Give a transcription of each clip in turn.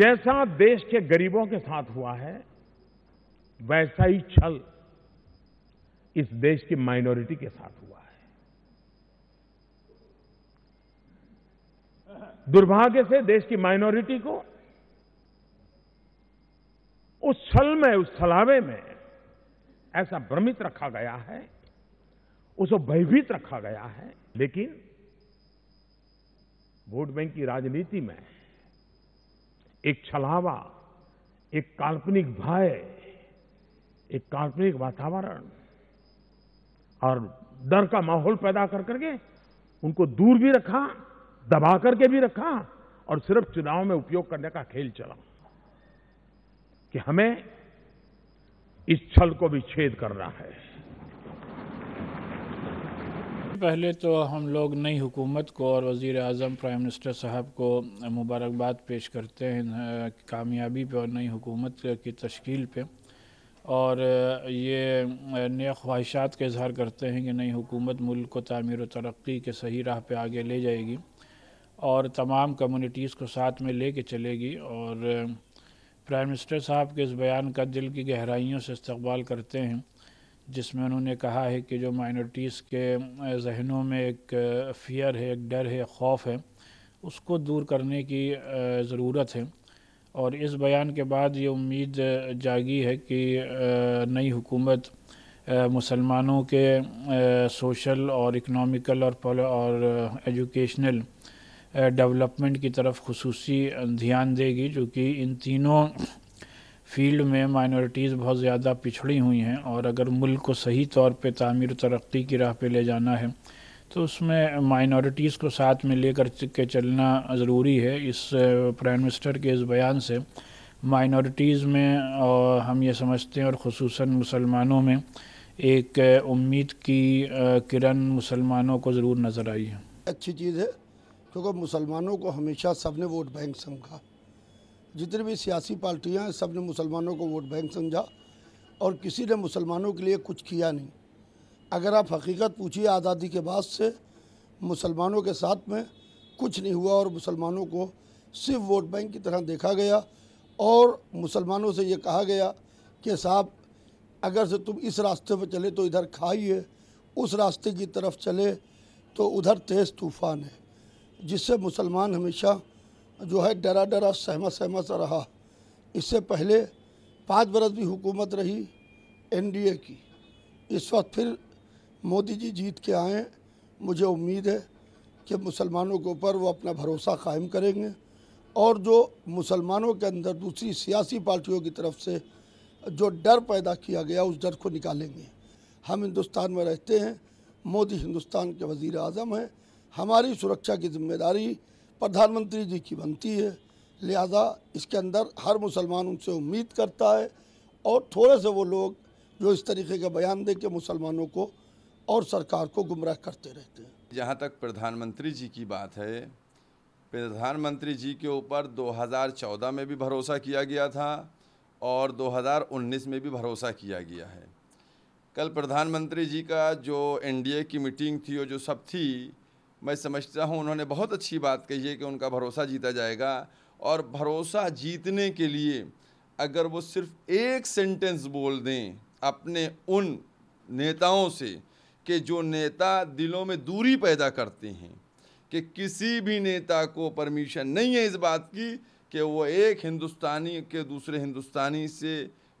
जैसा देश के गरीबों के साथ हुआ है वैसा ही छल इस देश की माइनॉरिटी के साथ हुआ है दुर्भाग्य से देश की माइनॉरिटी को उस छल में उस छलावे में ऐसा भ्रमित रखा गया है उसको भयभीत रखा गया है लेकिन वोट बैंक की राजनीति में एक छलावा एक काल्पनिक भय एक काल्पनिक वातावरण और डर का माहौल पैदा कर करके उनको दूर भी रखा दबा करके भी रखा और सिर्फ चुनाव में उपयोग करने का खेल चला कि हमें इस छल को भी छेद करना है पहले तो हम लोग नई हुकूमत को और वज़ी अजम प्राइम मिनिस्टर साहब को मुबारकबाद पेश करते हैं कामयाबी पे और नई हुकूमत की तश्ील पे और ये नए ख्वाहिशात का इजहार करते हैं कि नई हुकूमत मुल्क को तमीर व तरक्की के सही राह पे आगे ले जाएगी और तमाम कम्यूनिटीज़ को साथ में ले कर चलेगी और प्राइम मिनिस्टर साहब के इस बयान का दिल की गहराइयों से इस्तबाल करते हैं जिसमें उन्होंने कहा है कि जो माइनॉरिटीज़ के जहनों में एक फ़ियर है एक डर है खौफ है उसको दूर करने की ज़रूरत है और इस बयान के बाद ये उम्मीद जागी है कि नई हुकूमत मुसलमानों के सोशल और इकनॉमिकल और और एजुकेशनल डेवलपमेंट की तरफ खसूसी ध्यान देगी जो कि इन तीनों फील्ड में माइनॉरिटीज़ बहुत ज़्यादा पिछड़ी हुई हैं और अगर मुल्क को सही तौर पे तामीर तरक्की की राह पे ले जाना है तो उसमें माइनॉरिटीज़ को साथ में लेकर के चलना ज़रूरी है इस प्राइम मिनिस्टर के इस बयान से माइनॉरिटीज़ में और हम ये समझते हैं और खसूस मुसलमानों में एक उम्मीद की किरण मुसलमानों को ज़रूर नज़र आई है अच्छी चीज़ है क्योंकि मुसलमानों को हमेशा सबने वोट बैंक समझा जितनी भी सियासी पार्टियाँ हैं सब ने मुसलमानों को वोट बैंक समझा और किसी ने मुसलमानों के लिए कुछ किया नहीं अगर आप हकीकत पूछिए आज़ादी के बाद से मुसलमानों के साथ में कुछ नहीं हुआ और मुसलमानों को सिर्फ वोट बैंक की तरह देखा गया और मुसलमानों से ये कहा गया कि साहब अगर से तुम इस रास्ते पर चले तो इधर खाइए उस रास्ते की तरफ चले तो उधर तेज़ तूफ़ान है जिससे मुसलमान हमेशा जो है डरा डरा सहमा सहमा सा रहा इससे पहले पाँच बरस भी हुकूमत रही एनडीए की इस वक्त फिर मोदी जी जीत के आए मुझे उम्मीद है कि मुसलमानों के ऊपर वो अपना भरोसा कायम करेंगे और जो मुसलमानों के अंदर दूसरी सियासी पार्टियों की तरफ से जो डर पैदा किया गया उस डर को निकालेंगे हम हिंदुस्तान में रहते हैं मोदी हिंदुस्तान के वज़ी अजम हैं हमारी सुरक्षा की जिम्मेदारी प्रधानमंत्री जी की बनती है लिहाजा इसके अंदर हर मुसलमान उनसे उम्मीद करता है और थोड़े से वो लोग जो इस तरीके का बयान दे के मुसलमानों को और सरकार को गुमराह करते रहते हैं जहाँ तक प्रधानमंत्री जी की बात है प्रधानमंत्री जी के ऊपर 2014 में भी भरोसा किया गया था और 2019 में भी भरोसा किया गया है कल प्रधानमंत्री जी का जो एनडीए की मीटिंग थी और जो सब थी मैं समझता हूँ उन्होंने बहुत अच्छी बात कही है कि उनका भरोसा जीता जाएगा और भरोसा जीतने के लिए अगर वो सिर्फ एक सेंटेंस बोल दें अपने उन नेताओं से कि जो नेता दिलों में दूरी पैदा करते हैं कि किसी भी नेता को परमिशन नहीं है इस बात की कि वो एक हिंदुस्तानी के दूसरे हिंदुस्तानी से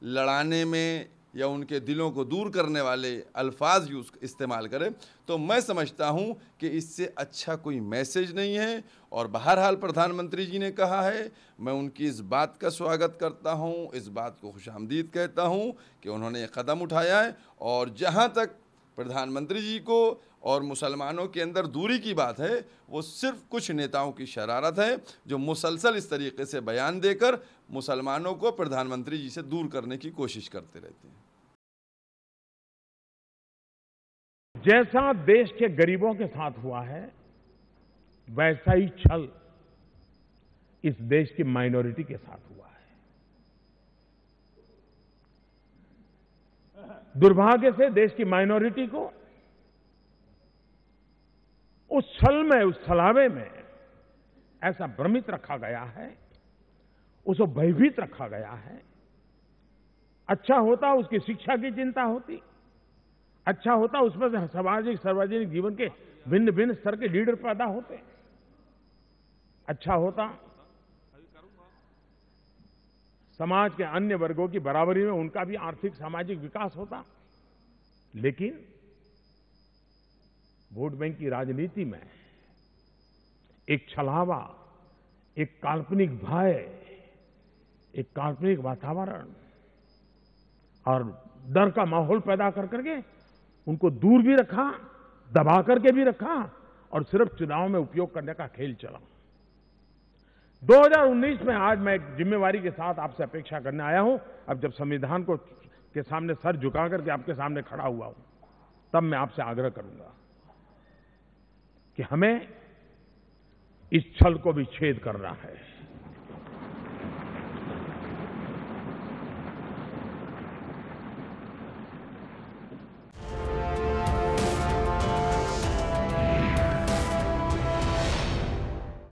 लड़ाने में या उनके दिलों को दूर करने वाले अल्फाज यूज़ इस्तेमाल करें तो मैं समझता हूं कि इससे अच्छा कोई मैसेज नहीं है और बहरहाल प्रधानमंत्री जी ने कहा है मैं उनकी इस बात का स्वागत करता हूं इस बात को खुश कहता हूं कि उन्होंने ये कदम उठाया है और जहां तक प्रधानमंत्री जी को और मुसलमानों के अंदर दूरी की बात है वो सिर्फ कुछ नेताओं की शरारत है जो मुसलसल इस तरीके से बयान देकर मुसलमानों को प्रधानमंत्री जी से दूर करने की कोशिश करते रहते हैं जैसा देश के गरीबों के साथ हुआ है वैसा ही छल इस देश की माइनॉरिटी के साथ हुआ है दुर्भाग्य से देश की माइनॉरिटी को उस छल में उस छलावे में ऐसा भ्रमित रखा गया है उसको भयभीत रखा गया है अच्छा होता उसकी शिक्षा की चिंता होती अच्छा होता उसमें से सामाजिक सार्वजनिक जीवन के भिन्न भिन्न स्तर के लीडर पैदा होते अच्छा होता समाज के अन्य वर्गों की बराबरी में उनका भी आर्थिक सामाजिक विकास होता लेकिन वोट बैंक की राजनीति में एक छलावा एक काल्पनिक भय एक काल्पनिक वातावरण और डर का माहौल पैदा कर करके उनको दूर भी रखा दबा करके भी रखा और सिर्फ चुनाव में उपयोग करने का खेल चला 2019 में आज मैं एक जिम्मेवारी के साथ आपसे अपेक्षा करने आया हूं अब जब संविधान को के सामने सर झुका करके आपके सामने खड़ा हुआ हूं तब मैं आपसे आग्रह करूंगा कि हमें इस छल को भी छेद करना है